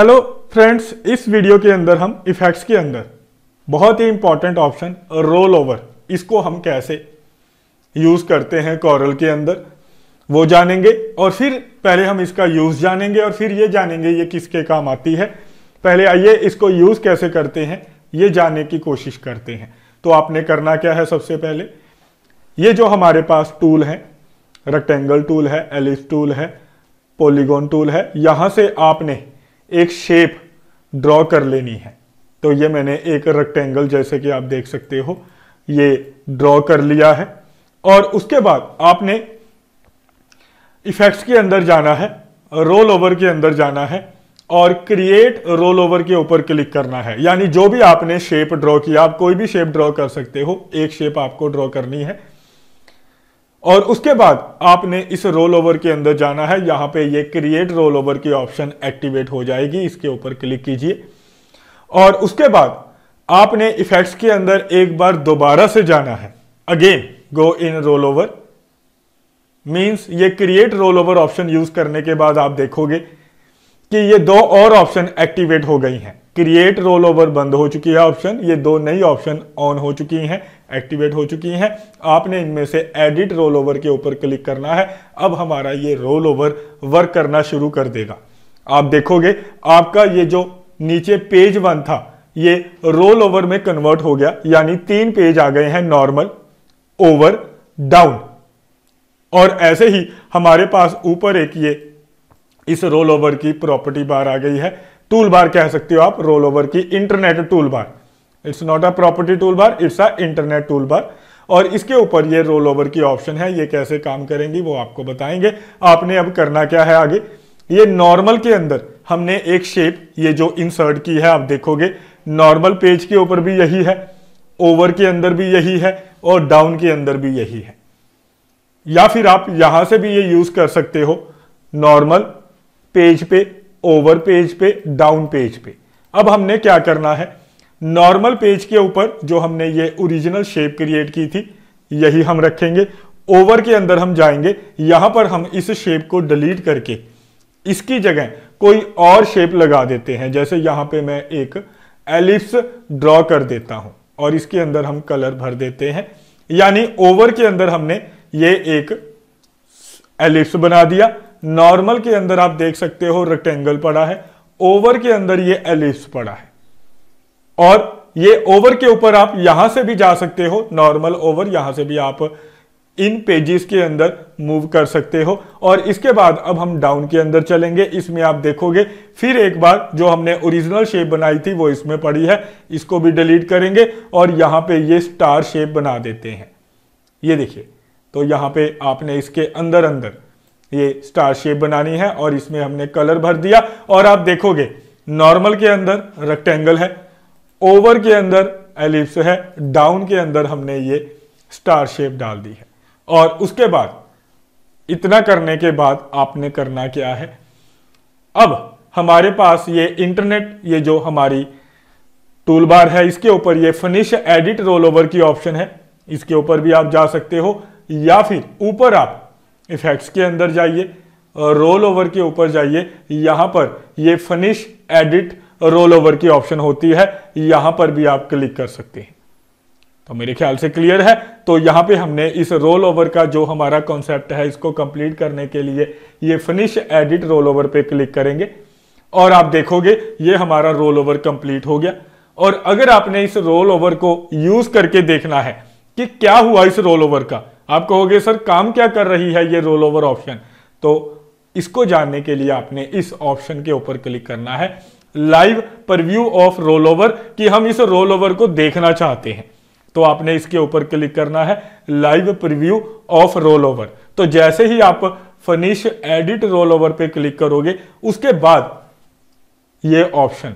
hello friends इस video के अंदर हम इफेक्ट्स के अंदर बहुत ही इंपॉर्टेंट ऑप्शन रोल ओवर इसको हम कैसे यूज करते हैं कॉरल के अंदर वो जानेंगे और फिर पहले हम इसका यूज जानेंगे और फिर ये जानेंगे ये किसके काम आती है पहले आइए इसको यूज कैसे करते हैं ये जानने की कोशिश करते हैं तो आपने करना क्या है सबसे पहले ये जो हमारे पास टूल है रेक्टेंगल टूल है एलिस टूल है पोलीगोन टूल है यहां से आपने एक शेप ड्रॉ कर लेनी है तो ये मैंने एक रेक्टेंगल जैसे कि आप देख सकते हो ये ड्रॉ कर लिया है और उसके बाद आपने इफेक्ट्स के अंदर जाना है रोल ओवर के अंदर जाना है और क्रिएट रोल ओवर के ऊपर क्लिक करना है यानी जो भी आपने शेप ड्रॉ किया आप कोई भी शेप ड्रॉ कर सकते हो एक शेप आपको ड्रॉ करनी है और उसके बाद आपने इस रोल ओवर के अंदर जाना है यहां पे ये क्रिएट रोल ओवर की ऑप्शन एक्टिवेट हो जाएगी इसके ऊपर क्लिक कीजिए और उसके बाद आपने इफेक्ट्स के अंदर एक बार दोबारा से जाना है again go in roll over means ये create roll over option use करने के बाद आप देखोगे कि ये दो और ऑप्शन एक्टिवेट हो गई हैं क्रिएट रोल ओवर बंद हो चुकी है ऑप्शन ये दो नई ऑप्शन ऑन हो चुकी हैं एक्टिवेट हो चुकी हैं आपने इनमें से एडिट रोल ओवर के ऊपर क्लिक करना है अब हमारा ये रोल ओवर वर्क करना शुरू कर देगा आप देखोगे आपका ये जो नीचे पेज वन था ये रोल ओवर में कन्वर्ट हो गया यानी तीन पेज आ गए हैं नॉर्मल ओवर डाउन और ऐसे ही हमारे पास ऊपर एक ये इस रोल ओवर की प्रॉपर्टी बार आ गई है टूल बार कह सकते हो आप रोल ओवर की internet tool bar it's not a property tool bar it's a internet tool bar और इसके ऊपर ये रोल ओवर की ऑप्शन है ये कैसे काम करेंगी वो आपको बताएंगे आपने अब करना क्या है आगे ये नॉर्मल के अंदर हमने एक शेप ये जो इंसर्ट की है आप देखोगे नॉर्मल पेज के ऊपर भी यही है ओवर के अंदर भी यही है और डाउन के अंदर भी यही है या फिर आप यहां से भी ये यूज कर सकते हो नॉर्मल पेज पे ओवर पेज पे डाउन पेज पे अब हमने क्या करना है नॉर्मल पेज के ऊपर जो हमने ये ओरिजिनल शेप क्रिएट की थी यही हम रखेंगे ओवर के अंदर हम जाएंगे यहां पर हम इस शेप को डिलीट करके इसकी जगह कोई और शेप लगा देते हैं जैसे यहां पे मैं एक एलिप्स ड्रॉ कर देता हूं और इसके अंदर हम कलर भर देते हैं यानी ओवर के अंदर हमने ये एक एलिप्स बना दिया नॉर्मल के अंदर आप देख सकते हो रेक्टेंगल पड़ा है ओवर के अंदर ये एलिप्स पड़ा है और ये ओवर के ऊपर आप यहां से भी जा सकते हो नॉर्मल ओवर यहां से भी आप इन पेजेस के अंदर मूव कर सकते हो और इसके बाद अब हम डाउन के अंदर चलेंगे इसमें आप देखोगे फिर एक बार जो हमने ओरिजिनल शेप बनाई थी वो इसमें पड़ी है इसको भी डिलीट करेंगे और यहाँ पे ये स्टार शेप बना देते हैं ये देखिए तो यहां पे आपने इसके अंदर अंदर ये स्टार शेप बनानी है और इसमें हमने कलर भर दिया और आप देखोगे नॉर्मल के अंदर रेक्टेंगल है ओवर के अंदर एलिप्स है डाउन के अंदर हमने ये स्टार शेप डाल दी है और उसके बाद इतना करने के बाद आपने करना क्या है अब हमारे पास ये इंटरनेट ये जो हमारी टूल बार है इसके ऊपर ये फिनिश एडिट रोल ओवर की ऑप्शन है इसके ऊपर भी आप जा सकते हो या फिर ऊपर आप इफेक्ट्स के अंदर जाइए रोल ओवर के ऊपर जाइए यहां पर ये फिनिश एडिट रोल ओवर की ऑप्शन होती है यहां पर भी आप क्लिक कर सकते हैं तो मेरे ख्याल से क्लियर है तो यहां पे हमने इस रोल ओवर का जो हमारा कॉन्सेप्ट है इसको कंप्लीट करने के लिए ये फिनिश एडिट रोल ओवर पे क्लिक करेंगे और आप देखोगे ये हमारा रोल ओवर कंप्लीट हो गया और अगर आपने इस रोल ओवर को यूज करके देखना है कि क्या हुआ इस रोल ओवर का आप कहोगे सर काम क्या कर रही है ये रोल ओवर ऑप्शन तो इसको जानने के लिए आपने इस ऑप्शन के ऊपर क्लिक करना है live preview of roll over कि हम इस रोल ओवर को देखना चाहते हैं तो आपने इसके ऊपर क्लिक करना है live preview of roll over तो जैसे ही आप फनिश एडिट रोल ओवर पे क्लिक करोगे उसके बाद ये option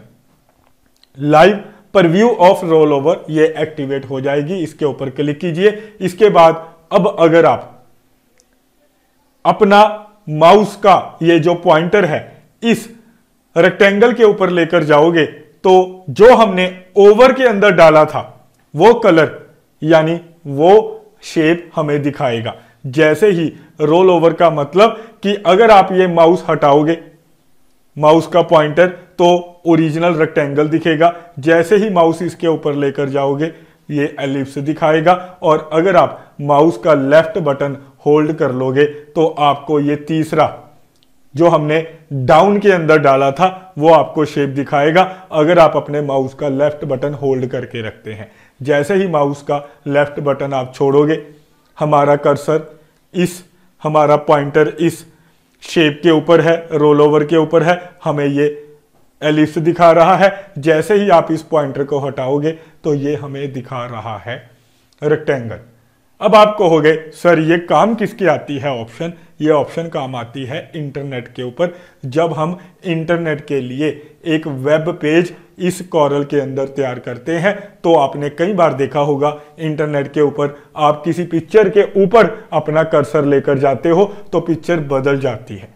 live preview of roll over ये एक्टिवेट हो जाएगी इसके ऊपर क्लिक कीजिए इसके बाद अब अगर आप अपना माउस का ये जो पॉइंटर है इस रेक्टेंगल के ऊपर लेकर जाओगे तो जो हमने ओवर के अंदर डाला था वो कलर यानी वो शेप हमें दिखाएगा जैसे ही रोल ओवर का मतलब कि अगर आप ये माउस हटाओगे माउस का पॉइंटर तो ओरिजिनल रेक्टेंगल दिखेगा जैसे ही माउस इसके ऊपर लेकर जाओगे ये एलिप्स दिखाएगा और अगर आप माउस का लेफ्ट बटन होल्ड कर लोगे तो आपको ये तीसरा जो हमने डाउन के अंदर डाला था वो आपको शेप दिखाएगा अगर आप अपने माउस का लेफ्ट बटन होल्ड करके रखते हैं जैसे ही माउस का लेफ्ट बटन आप छोड़ोगे हमारा कर्सर इस हमारा पॉइंटर इस शेप के ऊपर है रोल ओवर के ऊपर है हमें ये एलिप्स दिखा रहा है जैसे ही आप इस पॉइंटर को हटाओगे तो ये हमें दिखा रहा है रेक्टेंगल अब आप कहोगे सर ये काम किसकी आती है ऑप्शन ये ऑप्शन काम आती है इंटरनेट के ऊपर जब हम इंटरनेट के लिए एक वेब पेज इस कॉरल के अंदर तैयार करते हैं तो आपने कई बार देखा होगा इंटरनेट के ऊपर आप किसी पिक्चर के ऊपर अपना कर्सर लेकर जाते हो तो पिक्चर बदल जाती है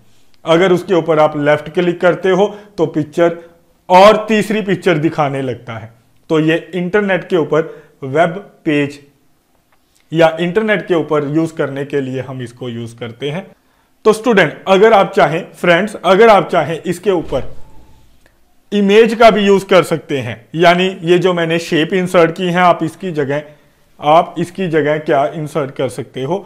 अगर उसके ऊपर आप लेफ्ट क्लिक करते हो तो पिक्चर और तीसरी पिक्चर दिखाने लगता है तो ये इंटरनेट के ऊपर वेब पेज या इंटरनेट के ऊपर यूज करने के लिए हम इसको यूज करते हैं तो स्टूडेंट अगर आप चाहें फ्रेंड्स अगर आप चाहें इसके ऊपर इमेज का भी यूज कर सकते हैं यानी ये जो मैंने शेप इंसर्ट की है आप इसकी जगह आप इसकी जगह क्या इंसर्ट कर सकते हो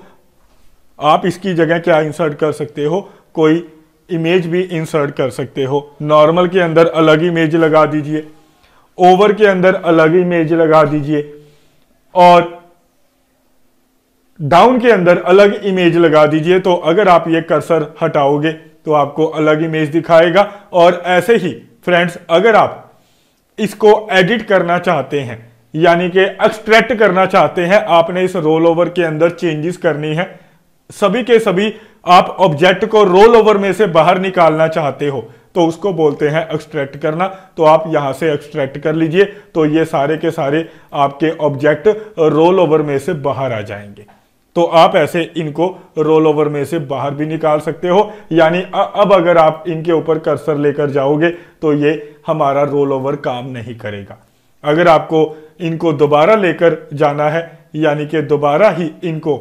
आप इसकी जगह क्या इंसर्ट कर सकते हो कोई इमेज भी इंसर्ट कर सकते हो नॉर्मल के अंदर अलग इमेज लगा दीजिए ओवर के अंदर अलग इमेज लगा दीजिए और डाउन के अंदर अलग इमेज लगा दीजिए तो अगर आप ये कर्सर हटाओगे तो आपको अलग इमेज दिखाएगा और ऐसे ही फ्रेंड्स अगर आप इसको एडिट करना चाहते हैं यानी कि एक्सट्रैक्ट करना चाहते हैं आपने इस रोल ओवर के अंदर चेंजेस करनी है सभी के सभी आप ऑब्जेक्ट को रोल ओवर में से बाहर निकालना चाहते हो तो उसको बोलते हैं एक्सट्रैक्ट करना तो आप यहां से एक्सट्रैक्ट कर लीजिए तो ये सारे के सारे आपके ऑब्जेक्ट रोल ओवर में से बाहर आ जाएंगे तो आप ऐसे इनको रोल ओवर में से बाहर भी निकाल सकते हो यानी अब अगर आप इनके ऊपर कर्सर लेकर जाओगे तो ये हमारा रोल ओवर काम नहीं करेगा अगर आपको इनको दोबारा लेकर जाना है यानी कि दोबारा ही इनको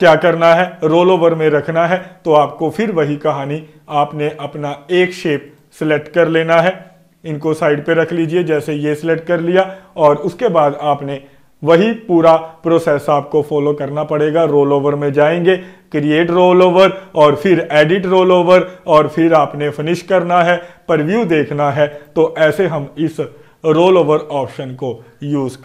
क्या करना है रोल ओवर में रखना है तो आपको फिर वही कहानी आपने अपना एक शेप सिलेक्ट कर लेना है इनको साइड पे रख लीजिए जैसे ये सिलेक्ट कर लिया और उसके बाद आपने वही पूरा प्रोसेस आपको फॉलो करना पड़ेगा रोल ओवर में जाएंगे क्रिएट रोल ओवर और फिर एडिट रोल ओवर और फिर आपने फिनिश करना है परव्यू देखना है तो ऐसे हम इस रोल ओवर ऑप्शन को यूज कर